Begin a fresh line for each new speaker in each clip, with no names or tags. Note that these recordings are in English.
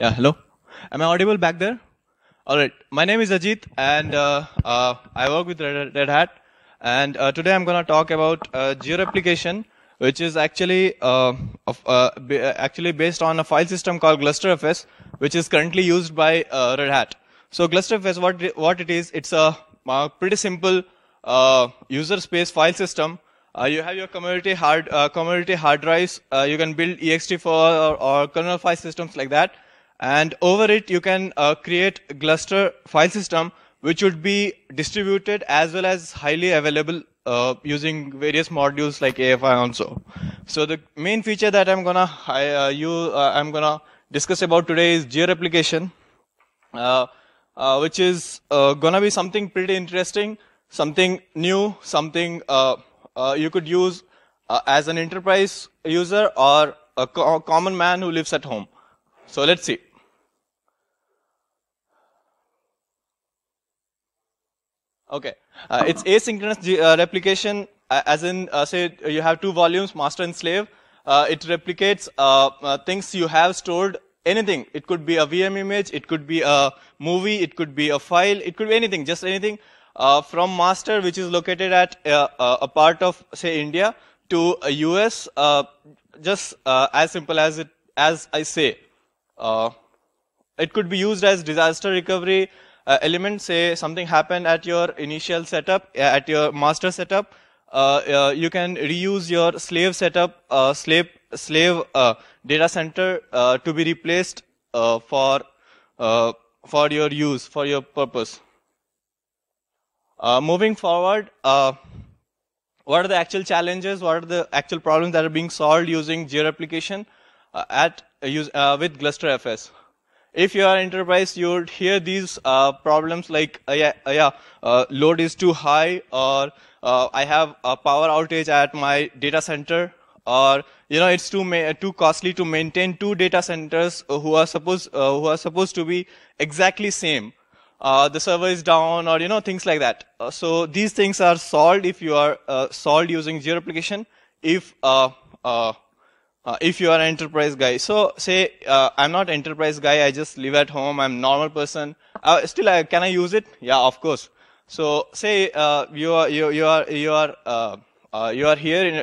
Yeah, hello. Am I audible back there? All right. My name is Ajit, and uh, uh, I work with Red, Hat. And uh, today I'm going to talk about uh, Geo replication, which is actually uh, of, uh, actually based on a file system called GlusterFS, which is currently used by Red Hat. So GlusterFS, what what it is? It's a, a pretty simple user space file system. you have your community hard community hard drives. you can build ext4 or, or kernel file systems like that and over it you can uh, create a cluster file system which would be distributed as well as highly available uh, using various modules like AFI also. So the main feature that I'm gonna I, uh, you uh, I'm gonna discuss about today is geo-replication, uh, uh, which is gonna be something pretty interesting, something new, something you could use as an enterprise user or a co common man who lives at home. So let's see. Okay. Uh, it's asynchronous uh, replication, uh, as in, uh, say, uh, you have two volumes, master and slave. Uh, it replicates things you have stored, anything. It could be a VM image, it could be a movie, it could be a file, it could be anything, just anything. from master, which is located at a part of, say, India, to a US, just as simple as it as I say. it could be used as disaster recovery, uh, element, say something happened at your initial setup, uh, at your master setup, uh, uh, you can reuse your slave setup, slave slave data center to be replaced for for your use, for your purpose. moving forward, what are the actual challenges? What are the actual problems that are being solved using Jira application at uh, use, uh, with GlusterFS? if you are enterprise, you would hear these uh, problems like, uh, yeah, uh, yeah uh, load is too high, or uh, I have a power outage at my data center, or you know it's too too costly to maintain two data centers who are supposed uh, who are supposed to be exactly same. the server is down, or you know things like that. so these things are solved if you are solved using zero application. If uh, if you are an enterprise guy. So say uh, I'm not enterprise guy. I just live at home. I'm normal person. Uh, still, can I use it? Yeah, of course. So say uh, you are you, you are you are uh, uh, you are here in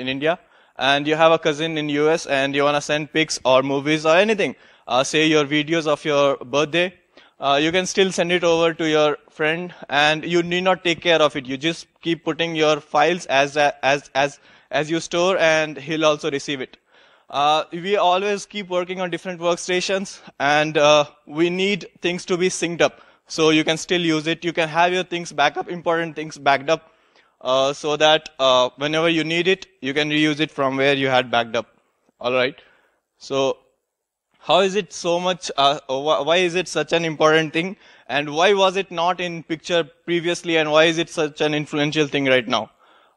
in India and you have a cousin in US and you wanna send pics or movies or anything. say your videos of your birthday. you can still send it over to your friend, and you need not take care of it. You just keep putting your files as as as as you store, and he'll also receive it. Uh, we always keep working on different workstations and uh, we need things to be synced up. So you can still use it. You can have your things back up, important things backed up uh, so that uh, whenever you need it, you can reuse it from where you had backed up. All right. So how is it so much, uh, why is it such an important thing? And why was it not in picture previously and why is it such an influential thing right now?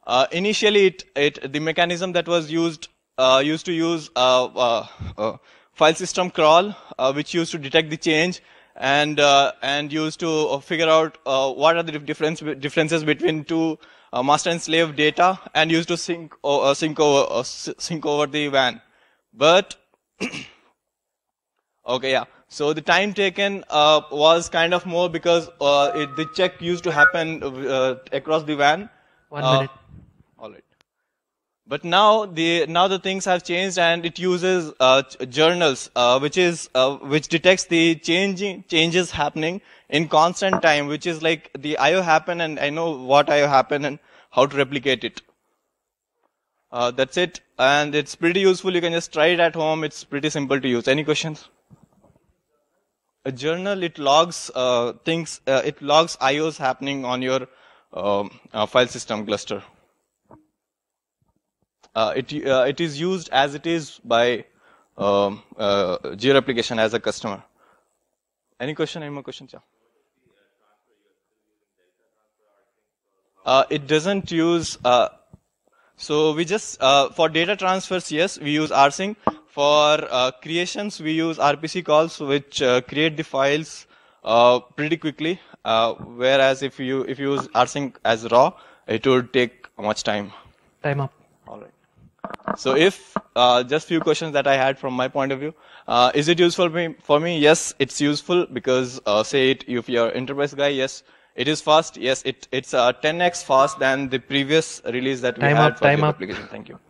Uh, initially, it, it, the mechanism that was used uh, used to use uh, uh, uh, file system crawl, which used to detect the change and and used to figure out what are the difference differences between two master and slave data, and used to sync sync over sync over the WAN. But okay, yeah. So the time taken uh, was kind of more because uh, it, the check used to happen uh, across the van. One minute. All right. But now the now the things have changed, and it uses uh, journals, uh, which is uh, which detects the changing changes happening in constant time, which is like the IO happen, and I know what IO happen and how to replicate it. Uh, that's it, and it's pretty useful. You can just try it at home. It's pretty simple to use. Any questions? A journal it logs uh, things. Uh, it logs IOs happening on your um, file system cluster. Uh, it uh, it is used as it is by um, uh, Geo Jira application as a customer. Any question? Any more questions? Yeah. Uh, it doesn't use uh, so we just uh, for data transfers yes we use rsync for creations we use rpc calls which create the files pretty quickly whereas if you if you use rsync as raw it would take much time time up all right so if uh, just few questions that I had from my point of view, uh, is it useful for me? For me, yes, it's useful because uh, say it, if you're enterprise guy, yes, it is fast. Yes, it it's 10x fast than the previous release that we time had up, for time up. application. Thank you.